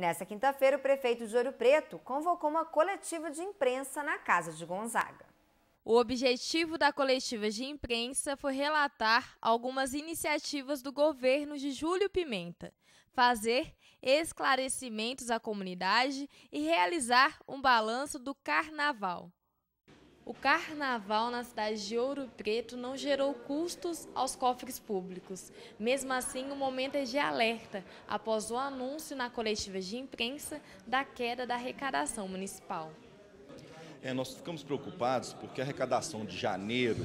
Nessa quinta-feira, o prefeito de Ouro Preto convocou uma coletiva de imprensa na Casa de Gonzaga. O objetivo da coletiva de imprensa foi relatar algumas iniciativas do governo de Júlio Pimenta, fazer esclarecimentos à comunidade e realizar um balanço do carnaval o carnaval na cidade de Ouro Preto não gerou custos aos cofres públicos. Mesmo assim, o momento é de alerta após o anúncio na coletiva de imprensa da queda da arrecadação municipal. É, nós ficamos preocupados porque a arrecadação de janeiro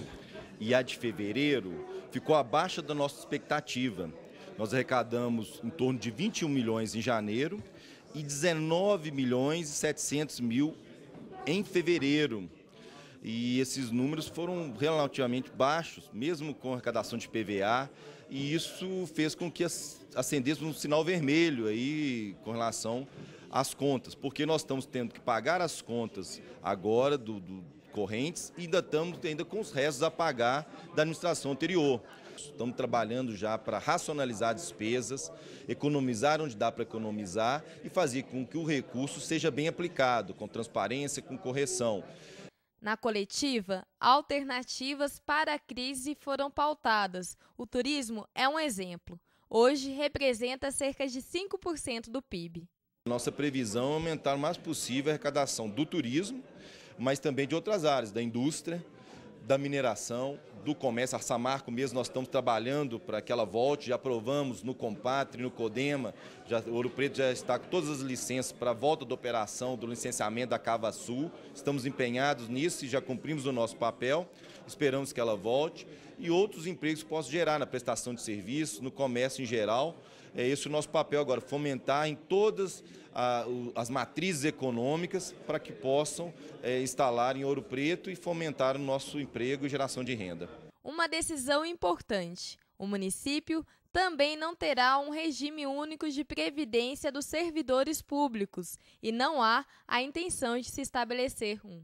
e a de fevereiro ficou abaixo da nossa expectativa. Nós arrecadamos em torno de 21 milhões em janeiro e 19 milhões e 700 mil em fevereiro e esses números foram relativamente baixos, mesmo com a arrecadação de PVA, e isso fez com que acendesse um sinal vermelho aí com relação às contas, porque nós estamos tendo que pagar as contas agora do, do correntes e ainda estamos ainda com os restos a pagar da administração anterior. Estamos trabalhando já para racionalizar despesas, economizar onde dá para economizar e fazer com que o recurso seja bem aplicado, com transparência, com correção. Na coletiva, alternativas para a crise foram pautadas. O turismo é um exemplo. Hoje representa cerca de 5% do PIB. Nossa previsão é aumentar o mais possível a arrecadação do turismo, mas também de outras áreas, da indústria, da mineração, do comércio, a Samarco mesmo, nós estamos trabalhando para que ela volte, já aprovamos no Compatre, no Codema, já, Ouro Preto já está com todas as licenças para a volta da operação, do licenciamento da Cava Sul, estamos empenhados nisso e já cumprimos o nosso papel, esperamos que ela volte e outros empregos que possam gerar na prestação de serviço, no comércio em geral, é esse o nosso papel agora, fomentar em todas as matrizes econômicas para que possam é, instalar em Ouro Preto e fomentar o nosso emprego e geração de renda. Uma decisão importante. O município também não terá um regime único de previdência dos servidores públicos e não há a intenção de se estabelecer um.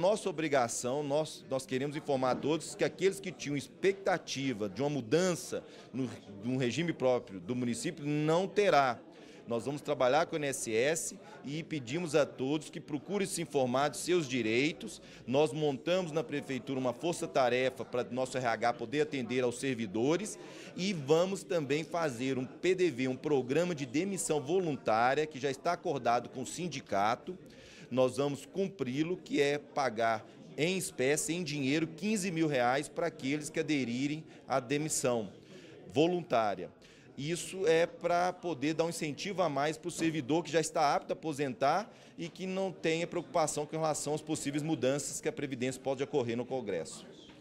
Nossa obrigação, nós, nós queremos informar a todos que aqueles que tinham expectativa de uma mudança no, um regime próprio do município não terá. Nós vamos trabalhar com o INSS e pedimos a todos que procurem se informar de seus direitos. Nós montamos na prefeitura uma força-tarefa para nosso RH poder atender aos servidores e vamos também fazer um PDV, um programa de demissão voluntária que já está acordado com o sindicato nós vamos cumpri-lo, que é pagar em espécie, em dinheiro, 15 mil reais para aqueles que aderirem à demissão voluntária. Isso é para poder dar um incentivo a mais para o servidor que já está apto a aposentar e que não tenha preocupação com relação às possíveis mudanças que a Previdência pode ocorrer no Congresso.